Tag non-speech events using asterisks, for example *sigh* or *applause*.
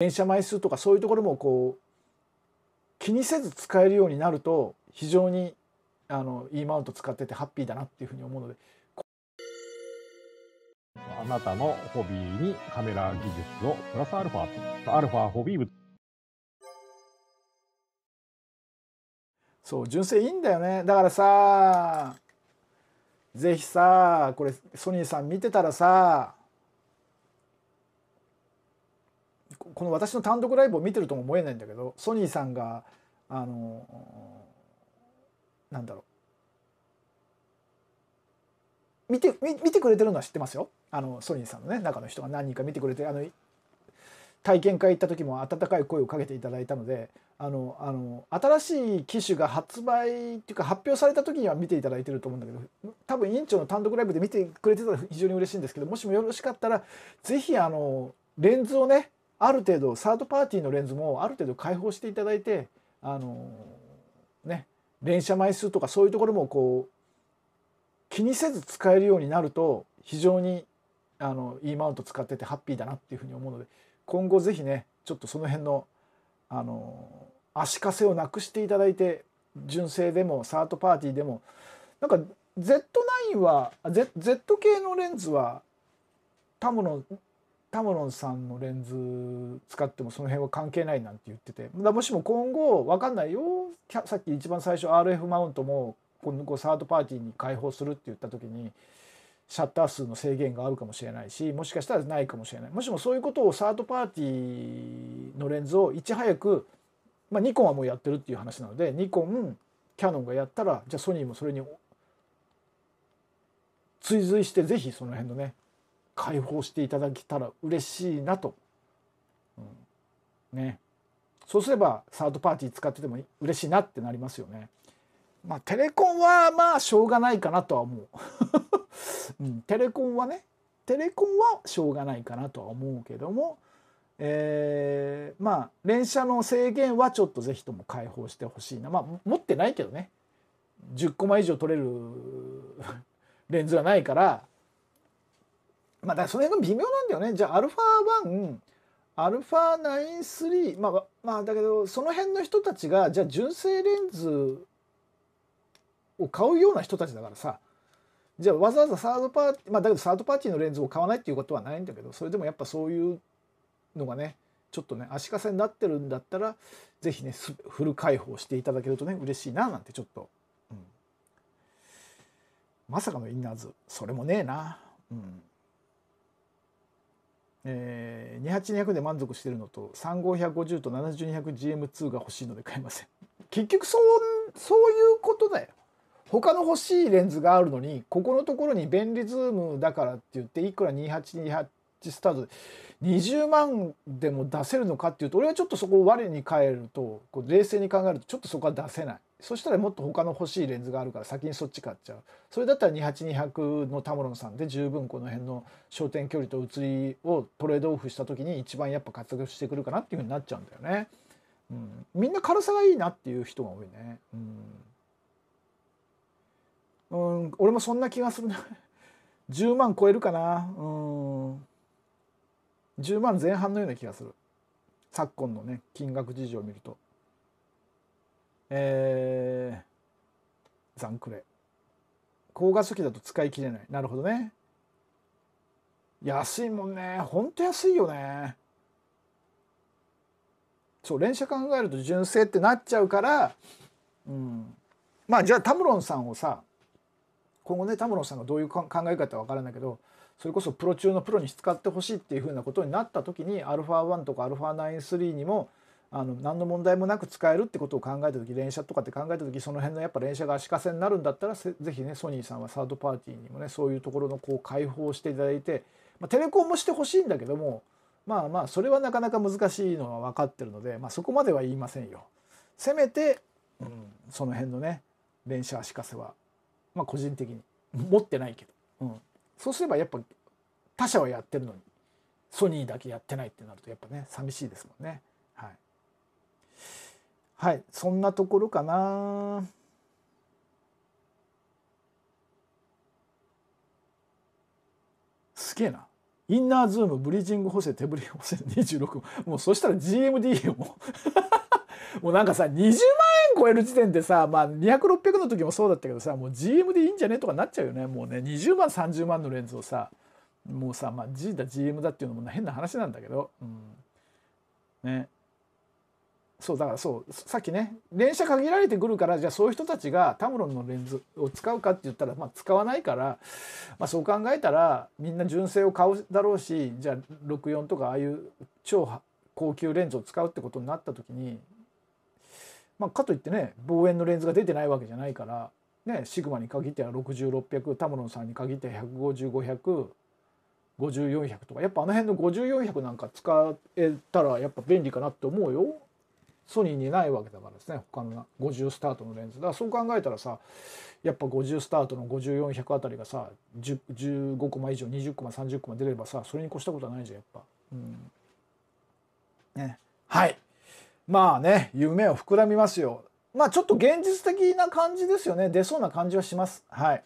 電車枚数とかそういうところもこう気にせず使えるようになると非常にあの E マウント使っててハッピーだなっていうふうに思うのであなたのホビーにカメラ技術をプラスアルファアルファホビー部そう純正いいんだよねだからさぜひさこれソニーさん見てたらさこの私の単独ライブを見てるとも思えないんだけどソニーさんがあのなんだろう見て見てくれてるのは知ってますよあのソニーさんのね中の人が何人か見てくれてあの体験会行った時も温かい声をかけていただいたのであのあの新しい機種が発売っていうか発表された時には見ていただいてると思うんだけど多分委員長の単独ライブで見てくれてたら非常に嬉しいんですけどもしもよろしかったら是非あのレンズをねある程度サードパーティーのレンズもある程度開放していただいてあのね連写枚数とかそういうところもこう気にせず使えるようになると非常にあの E マウント使っててハッピーだなっていうふうに思うので今後是非ねちょっとその辺のあの足かせをなくしていただいて純正でもサードパーティーでもなんか Z9 は Z, Z 系のレンズはタムのタムロンさんのレンズ使ってもその辺は関係ないなんて言っててもしも今後分かんないよさっき一番最初 RF マウントも今後サードパーティーに開放するって言った時にシャッター数の制限があるかもしれないしもしかしたらないかもしれないもしもそういうことをサードパーティーのレンズをいち早く、まあ、ニコンはもうやってるっていう話なのでニコンキャノンがやったらじゃあソニーもそれに追随してぜひその辺のね解放していただけたら嬉しいなと、うん、ねそうすればサードパーティー使ってても嬉しいなってなりますよね。まあ、テレコンはまあしょうがないかなとは思う、*laughs* うん、テレコンはねテレコンはしょうがないかなとは思うけども、えー、まあ連射の制限はちょっと是非とも解放してほしいなまあ持ってないけどね10コマ以上取れる *laughs* レンズがないからまあだその辺が微妙なんだよねじゃあ α1 アルファ93まあまあだけどその辺の人たちがじゃあ純正レンズを買うような人たちだからさじゃあわざわざサードパーティーまあだけどサードパーティーのレンズを買わないっていうことはないんだけどそれでもやっぱそういうのがねちょっとね足かせになってるんだったら是非ねフル開放していただけるとね嬉しいななんてちょっと、うん、まさかのインナーズそれもねえなうん。えー、28200で満足してるのと3 5 5 0と 72200GM2 が欲しいので買えません *laughs* 結局そうそういうことだよ他の欲しいレンズがあるのにここのところに便利ズームだからって言っていくら2828スタートで20万でも出せるのかっていうと俺はちょっとそこを我に返るとこう冷静に考えるとちょっとそこは出せないそしたらもっと他の欲しいレンズがあるから先にそっち買っちゃうそれだったら28200のタムロンさんで十分この辺の焦点距離と写りをトレードオフした時に一番やっぱ活躍してくるかなっていうふうになっちゃうんだよね、うん、みんな軽さがいいなっていう人が多いねうん、うん、俺もそんな気がするな10 *laughs* 万超えるかなうん10万前半のような気がする昨今のね金額事情を見ると。えー、残クレ。高画素機だと使い切れない。なるほどね。安いもんね。ほんと安いよね。そう、連射考えると純正ってなっちゃうから、うん。まあじゃあタムロンさんをさ、今後ね、タムロンさんがどういう考え方はわからないけど、それこそプロ中のプロに使ってほしいっていうふうなことになった時に α1 とか α93 にもあの何の問題もなく使えるってことを考えた時連射とかって考えた時その辺のやっぱ連射が足かせになるんだったらぜひねソニーさんはサードパーティーにもねそういうところのこう開放していただいて、まあ、テレコンもしてほしいんだけどもまあまあそれはなかなか難しいのは分かってるので、まあ、そこまでは言いませんよ。せめて、うん、その辺のね連射足かせは、まあ、個人的に持ってないけど、うん、そうすればやっぱ他社はやってるのにソニーだけやってないってなるとやっぱね寂しいですもんね。はいそんなところかな。すげえな。インナーズームブリージング補正手振り補正26もうそしたら GMD も *laughs* もうなんかさ20万円超える時点でさまあ200600の時もそうだったけどさもう GMD いいんじゃねとかなっちゃうよねもうね20万30万のレンズをさもうさまあ G だ GM だっていうのも変な話なんだけど、うん、ねそうだからそうさっきね連射限られてくるからじゃあそういう人たちがタムロンのレンズを使うかって言ったら、まあ、使わないから、まあ、そう考えたらみんな純正を買うだろうしじゃあ64とかああいう超高級レンズを使うってことになった時に、まあ、かといってね望遠のレンズが出てないわけじゃないから、ね、シグマに限っては6 6 0 0タムロンさんに限って1 5 5 0 0 5 4 0 0とかやっぱあの辺の5 4 0 0なんか使えたらやっぱ便利かなって思うよソニーにないわけだからですね他の50スタートのレンズだからそう考えたらさやっぱ50スタートの5 4 0 0あたりがさ15コマ以上20コマ30コマ出ればさそれに越したことはないじゃんやっぱ。うんね、はいまあね夢を膨らみますよ。まあちょっと現実的な感じですよね出そうな感じはします。はい